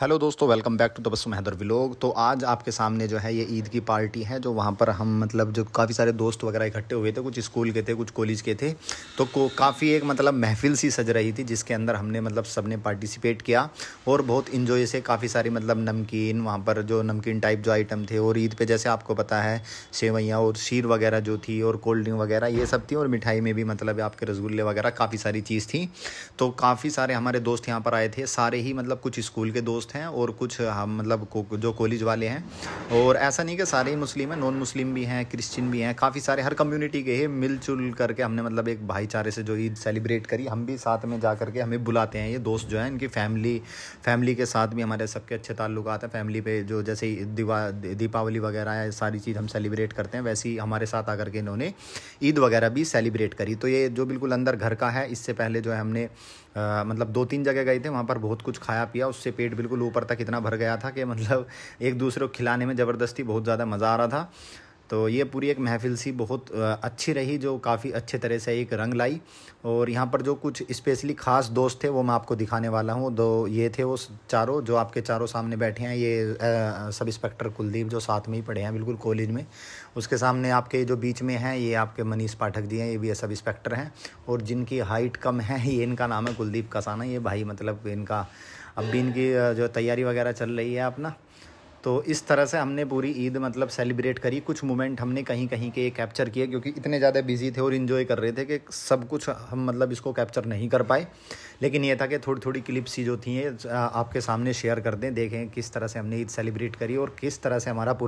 hello दोस्तों welcome back to Tabassum Haider vlog तो आज आपके सामने जो है ये ईद की पार्टी है जो वहाँ पर हम मतलब जो काफ़ी सारे दोस्त वगैरह इकट्ठे हुए थे कुछ स्कूल के थे कुछ कॉलेज के थे तो काफ़ी एक मतलब महफिल सी सज रही थी जिसके अंदर हमने मतलब सब ने पार्टिसिपेट किया और बहुत इन्जॉय से काफ़ी सारी मतलब नमकीन वहाँ पर जो नमकीन टाइप जो आइटम थे और ईद पर जैसे आपको पता है सेवैयाँ और शीर वगैरह जो थी और कोल्ड ड्रिंक वगैरह ये सब थी और मिठाई में भी मतलब आपके रसगुल्ले वगैरह काफ़ी सारी चीज़ थी तो काफ़ी सारे हमारे दोस्त यहाँ पर आए थे सारे ही मतलब कुछ स्कूल के दोस्त दोस्त हैं और कुछ हम मतलब को जो कॉलेज वाले हैं और ऐसा नहीं कि सारे ही मुस्लिम हैं नॉन मुस्लिम भी हैं क्रिश्चियन भी हैं काफ़ी सारे हर कम्युनिटी के ही मिलजुल करके हमने मतलब एक भाईचारे से जो ईद सेलिब्रेट करी हम भी साथ में जा करके हमें बुलाते हैं ये दोस्त जो है इनकी फैमिली फैमिली के साथ भी हमारे सबके अच्छे ताल्लुक हैं फैमिली पे जो जैसे दिवा दीपावली वगैरह है सारी चीज़ हम सेलिब्रेट करते हैं वैसे ही हमारे साथ आकर के इन्होंने ईद वगैरह भी सेलिब्रेट करी तो ये जो बिल्कुल अंदर घर का है इससे पहले जो है हमने आ, मतलब दो तीन जगह गए थे वहाँ पर बहुत कुछ खाया पिया उससे पेट बिल्कुल ऊपर तक इतना भर गया था कि मतलब एक दूसरे को खिलाने में ज़बरदस्ती बहुत ज़्यादा मज़ा आ रहा था तो ये पूरी एक महफिल सी बहुत अच्छी रही जो काफ़ी अच्छे तरह से एक रंग लाई और यहाँ पर जो कुछ स्पेशली ख़ास दोस्त थे वो मैं आपको दिखाने वाला हूँ दो ये थे वो चारों जो आपके चारों सामने बैठे हैं ये सब इंस्पेक्टर कुलदीप जो साथ में ही पढ़े हैं बिल्कुल कॉलेज में उसके सामने आपके जो बीच में हैं ये आपके मनीष पाठक जी हैं ये भी सब इंस्पेक्टर हैं और जिनकी हाइट कम है ये इनका नाम है कुलदीप कसाना ये भाई मतलब इनका अब भी इनकी जो तैयारी वगैरह चल रही है अपना तो इस तरह से हमने पूरी ईद मतलब सेलिब्रेट करी कुछ मोमेंट हमने कहीं कहीं के कैप्चर किए क्योंकि इतने ज़्यादा बिजी थे और इन्जॉय कर रहे थे कि सब कुछ हम मतलब इसको कैप्चर नहीं कर पाए लेकिन ये था कि थोड़ी थोड़ी क्लिप्स ही जो थी आपके सामने शेयर कर दें देखें किस तरह से हमने ईद सेलिब्रेट करी और किस तरह से हमारा पूरा